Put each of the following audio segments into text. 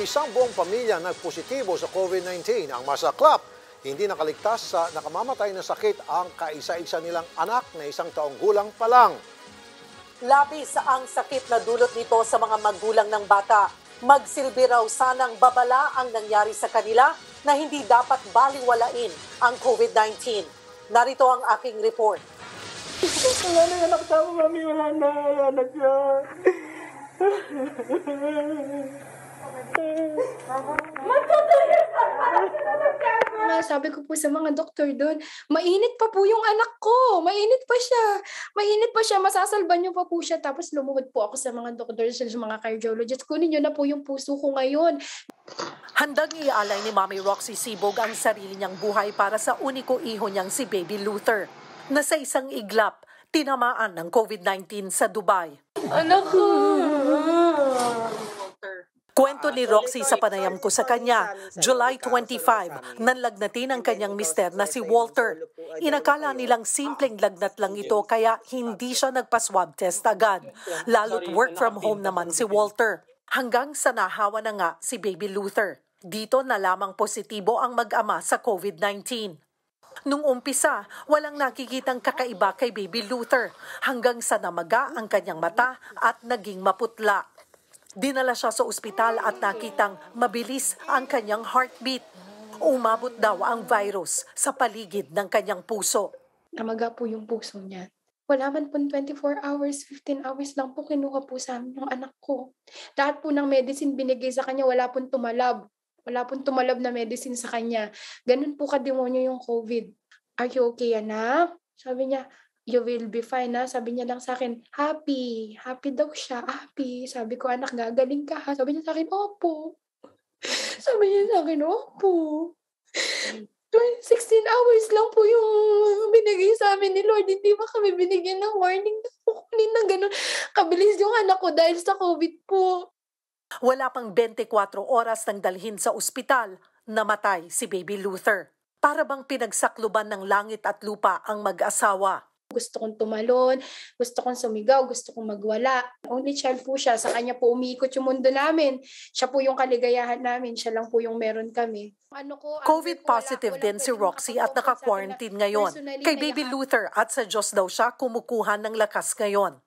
isang buong pamilya nagpositibo sa COVID-19 ang masaklap. Hindi nakaligtas sa nakamamatay na sakit ang kaisa-isa nilang anak na isang taong gulang pa lang. Labis ang sakit na dulot nito sa mga magulang ng bata. Magsilbi raw sanang babala ang nangyari sa kanila na hindi dapat baliwalain ang COVID-19. Narito ang aking report. Wala na anak mami, wala na, wala na na sabi ko po sa mga doktor doon, mainit pa po yung anak ko. Mainit pa siya. Mainit pa siya. Masasalba niyo pa po siya. Tapos lumuhod po ako sa mga doktor, sa mga cardiologist. Kunin niyo na po yung puso ko ngayon. Handang iaalay ni Mommy Roxy Sibog ang sarili niyang buhay para sa uniko iho niyang si Baby Luther na sa isang iglap tinamaan ng COVID-19 sa Dubai. Anak ko! Kwento ni Roxy sa panayam ko sa kanya, July 25, nanlagnatin ang kanyang mister na si Walter. Inakala nilang simpleng lagnat lang ito kaya hindi siya nagpa-swab test agad, lalo't work from home naman si Walter. Hanggang sa nahawa na nga si baby Luther. Dito na lamang positibo ang mag-ama sa COVID-19. Nung umpisa, walang nakikitang kakaiba kay baby Luther hanggang sa namaga ang kanyang mata at naging maputla. Dinala siya sa ospital at nakitang mabilis ang kanyang heartbeat. Umabot daw ang virus sa paligid ng kanyang puso. Namaga po yung puso niya. Wala man po 24 hours, 15 hours lang po kinuha po sa amin yung anak ko. Lahat po ng medicine binigay sa kanya, wala pong tumalab. Wala pong tumalab na medicine sa kanya. Ganun po kademonyo yung COVID. Are you okay, anak? Sabi niya, you will be fine na. Sabi niya lang sa akin, happy. Happy daw siya, happy. Sabi ko, anak, gagaling ka ha. Sabi niya sa akin, opo. sabi niya sa akin, opo. 16 hours lang po yung binigay sa amin ni Lord. Hindi ba kami binigyan ng warning na kukunin ng ganun? Kabilis yung anak ko dahil sa COVID po. Wala pang 24 oras nang dalhin sa ospital, namatay si Baby Luther. Para bang pinagsakluban ng langit at lupa ang mag-asawa gusto kong tumalon, gusto kong sumigaw, gusto kong magwala. Only child po siya, sa kanya po umiikot yung mundo namin. Siya po yung kaligayahan namin, siya lang po yung meron kami. Ano ko, COVID ko, positive wala, din si Roxy at naka-quarantine ngayon. Kay Baby Luther at sa Diyos daw siya kumukuha ng lakas ngayon.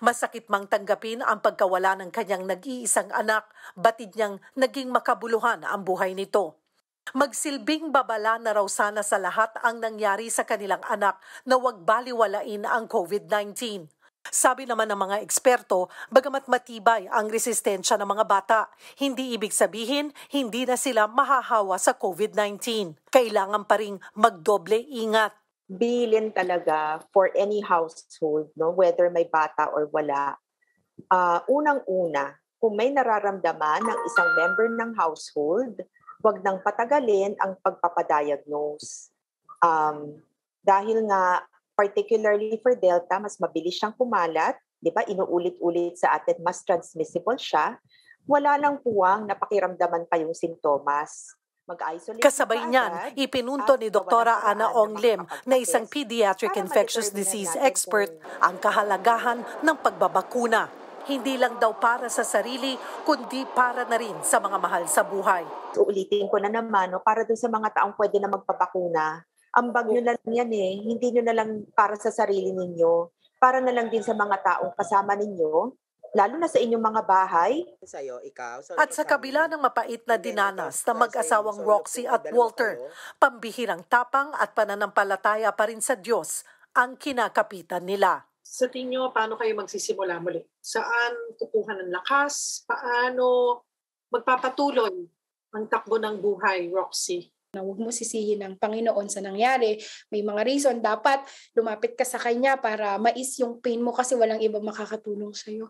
Masakit mang tanggapin ang pagkawala ng kanyang nag-iisang anak, batid niyang naging makabuluhan ang buhay nito. Magsilbing babala na raw sana sa lahat ang nangyari sa kanilang anak na huwag baliwalain ang COVID-19. Sabi naman ng mga eksperto, bagamat matibay ang resistensya ng mga bata, hindi ibig sabihin hindi na sila mahahawa sa COVID-19. Kailangan pa ring magdoble ingat. Bilin talaga for any household, no, whether may bata or wala. Uh, unang-una, kung may nararamdaman ng isang member ng household wag nang patagalin ang pagpapadiagnose. Um, dahil nga, particularly for Delta, mas mabilis siyang kumalat, di ba? Inuulit-ulit sa atin, mas transmissible siya. Wala nang puwang napakiramdaman pa yung sintomas. Kasabay niyan, ipinunto ni Dr. Ana Ong Lim na isang pediatric infectious disease expert ang kahalagahan ng pagbabakuna hindi lang daw para sa sarili, kundi para na rin sa mga mahal sa buhay. Uulitin ko na naman, no, para dun sa mga taong pwede na magpapakuna, ambag nyo na lang yan eh, hindi nyo na lang para sa sarili ninyo, para na lang din sa mga taong kasama ninyo, lalo na sa inyong mga bahay. Sa'yo, ikaw. So, at sa kabila ng mapait na dinanas na mag-asawang Roxy at Walter, pambihirang tapang at pananampalataya pa rin sa Diyos ang kinakapitan nila sa tinyo, paano kayo magsisimula muli? Saan kukuha ng lakas? Paano magpapatuloy ang takbo ng buhay, Roxy? na huwag mo sisihin ng Panginoon sa nangyari. May mga reason, dapat lumapit ka sa Kanya para mais yung pain mo kasi walang iba makakatulong sa'yo.